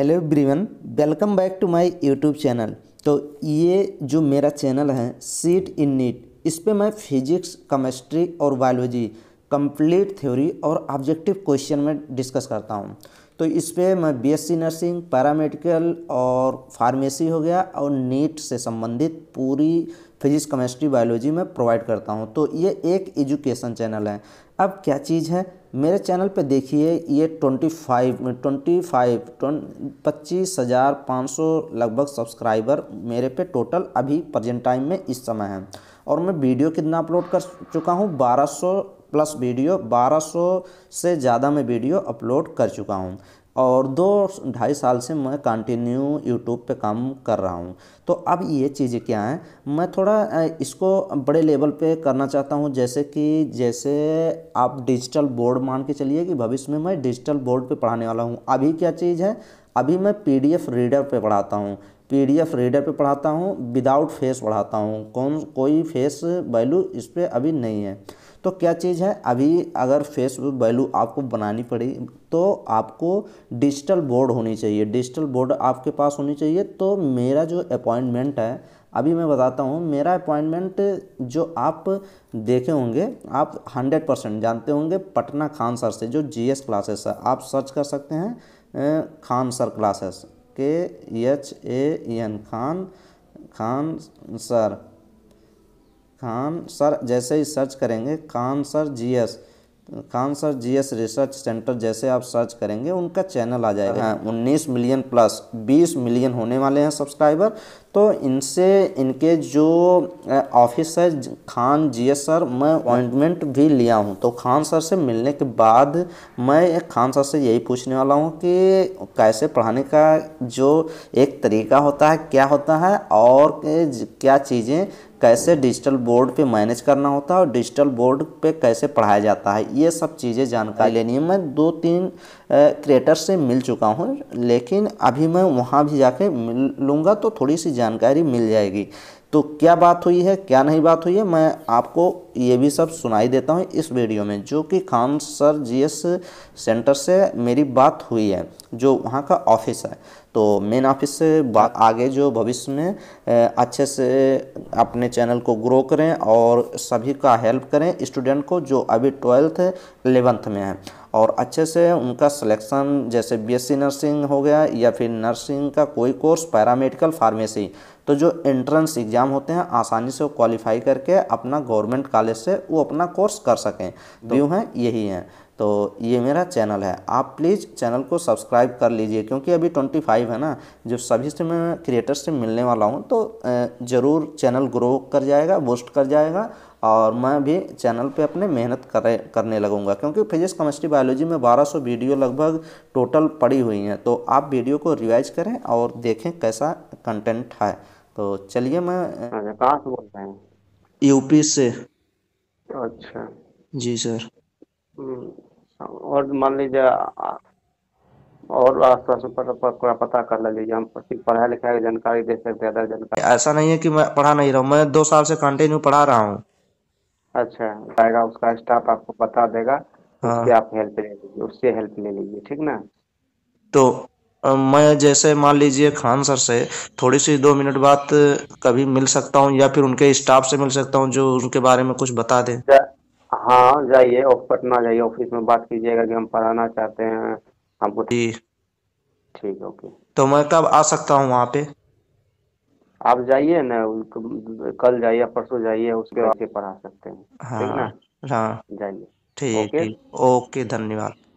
Hello everyone welcome back to my YouTube channel तो ये जो मेरा चैनल है सीट इन नीट इस पर मैं फिजिक्स केमिस्ट्री और बायोलॉजी कंप्लीट थ्योरी और ऑब्जेक्टिव क्वेश्चन में डिस्कस करता हूँ तो इस पर मैं बीएससी नर्सिंग पैरामेडिकल और फार्मेसी हो गया और नीट से संबंधित पूरी फिजिक्स केमिस्ट्री बायोलॉजी में प्रोवाइड करता हूँ तो ये एक एजुकेशन चैनल है अब क्या चीज़ है मेरे चैनल पे देखिए ये ट्वेंटी फाइव ट्वेंटी फाइव पच्चीस हज़ार पाँच सौ लगभग सब्सक्राइबर मेरे पे टोटल अभी प्रजेंट टाइम में इस समय है और मैं वीडियो कितना अपलोड कर चुका हूँ बारह सौ प्लस वीडियो 1200 से ज़्यादा मैं वीडियो अपलोड कर चुका हूँ और दो ढाई साल से मैं कंटिन्यू यूट्यूब पे काम कर रहा हूँ तो अब ये चीज़ें क्या हैं मैं थोड़ा इसको बड़े लेवल पे करना चाहता हूँ जैसे कि जैसे आप डिजिटल बोर्ड मान के चलिए कि भविष्य में मैं डिजिटल बोर्ड पे पढ़ाने वाला हूँ अभी क्या चीज़ है अभी मैं पीडीएफ रीडर पे पढ़ाता हूँ पीडीएफ रीडर पे पढ़ाता हूँ विदाउट फेस पढ़ाता हूँ कौन कोई फेस वैल्यू इस पर अभी नहीं है तो क्या चीज़ है अभी अगर फेस वैल्यू आपको बनानी पड़ी तो आपको डिजिटल बोर्ड होनी चाहिए डिजिटल बोर्ड आपके पास होनी चाहिए तो मेरा जो अपॉइंटमेंट है अभी मैं बताता हूँ मेरा अपॉइंटमेंट जो आप देखे होंगे आप हंड्रेड परसेंट जानते होंगे पटना खान सर से जो जीएस क्लासेस है आप सर्च कर सकते हैं खान सर क्लासेस के H A N Khan Khan sir Khan sir जैसे ही सर्च करेंगे Khan sir G S Khan sir G S research centre जैसे आप सर्च करेंगे उनका चैनल आ जाएगा हाँ, उन्नीस मिलियन प्लस 20 मिलियन होने वाले हैं सब्सक्राइबर तो इनसे इनके जो ऑफिस है खान जी एस सर मैं अपॉइंटमेंट भी लिया हूँ तो खान सर से मिलने के बाद मैं खान सर से यही पूछने वाला हूँ कि कैसे पढ़ाने का जो एक तरीका होता है क्या होता है और क्या चीज़ें कैसे डिजिटल बोर्ड पे मैनेज करना होता है और डिजिटल बोर्ड पे कैसे पढ़ाया जाता है ये सब चीज़ें जानकारी लेनी है मैं दो तीन क्रिएटर से मिल चुका हूँ लेकिन अभी मैं वहाँ भी जाके मिल लूँगा तो थोड़ी सी जानकारी मिल जाएगी तो क्या बात हुई है क्या नहीं बात हुई है मैं आपको ये भी सब सुनाई देता हूँ इस वीडियो में जो कि खान सर जी सेंटर से मेरी बात हुई है जो वहाँ का ऑफिस है तो मेन ऑफिस से हाँ। आगे जो भविष्य में अच्छे से अपने चैनल को ग्रो करें और सभी का हेल्प करें स्टूडेंट को जो अभी ट्वेल्थ एलेवंथ में है और अच्छे से उनका सिलेक्शन जैसे बीएससी नर्सिंग हो गया या फिर नर्सिंग का कोई कोर्स पैरामेडिकल फार्मेसी तो जो एंट्रेंस एग्ज़ाम होते हैं आसानी से वो क्वालिफाई करके अपना गवर्नमेंट कॉलेज से वो अपना कोर्स कर सकें तो, यूँ तो हैं यही हैं तो ये मेरा चैनल है आप प्लीज़ चैनल को सब्सक्राइब कर लीजिए क्योंकि अभी ट्वेंटी फाइव है ना जो सभी से मैं क्रिएटर से मिलने वाला हूँ तो ज़रूर चैनल ग्रो कर जाएगा बूस्ट कर जाएगा और मैं भी चैनल पे अपने मेहनत करे करने लगूंगा क्योंकि फिजिक्स केमिस्ट्री बायोलॉजी में 1200 वीडियो लगभग टोटल पड़ी हुई हैं तो आप वीडियो को रिवाइज करें और देखें कैसा कंटेंट है तो चलिए मैं अच्छा, कहाँ से बोल रहे हैं यूपी से अच्छा जी सर हम्म, और मान लीजिए और आसपास पर, पर पता कर लीजिए हम पढ़ाई लिखाई की जानकारी दे सकते हैं जानकारी ऐसा नहीं है कि मैं पढ़ा नहीं रहा हूँ मैं दो साल से कंटिन्यू पढ़ा रहा हूँ अच्छा जाएगा उसका स्टाफ आपको बता देगा हाँ। उससे आप हेल्प ले लीजिए उससे हेल्प ले लीजिए ठीक ना तो मैं जैसे मान लीजिए खान सर से थोड़ी सी दो मिनट बाद कभी मिल सकता हूँ या फिर उनके स्टाफ से मिल सकता हूँ जो उनके बारे में कुछ बता दें जा, हाँ जाइए पटना जाइए ऑफिस में बात कीजिएगा कि हम पढ़ाना चाहते हैं हमको ठीक ओके तो मैं कब आ सकता हूँ वहाँ पे आप जाइए ना कल जाइए परसों जाइए उसके बाद पढ़ा सकते हैं हाँ, ठीक ना हाँ, हाँ जाइए ठीक ओके, ठीक ओके धन्यवाद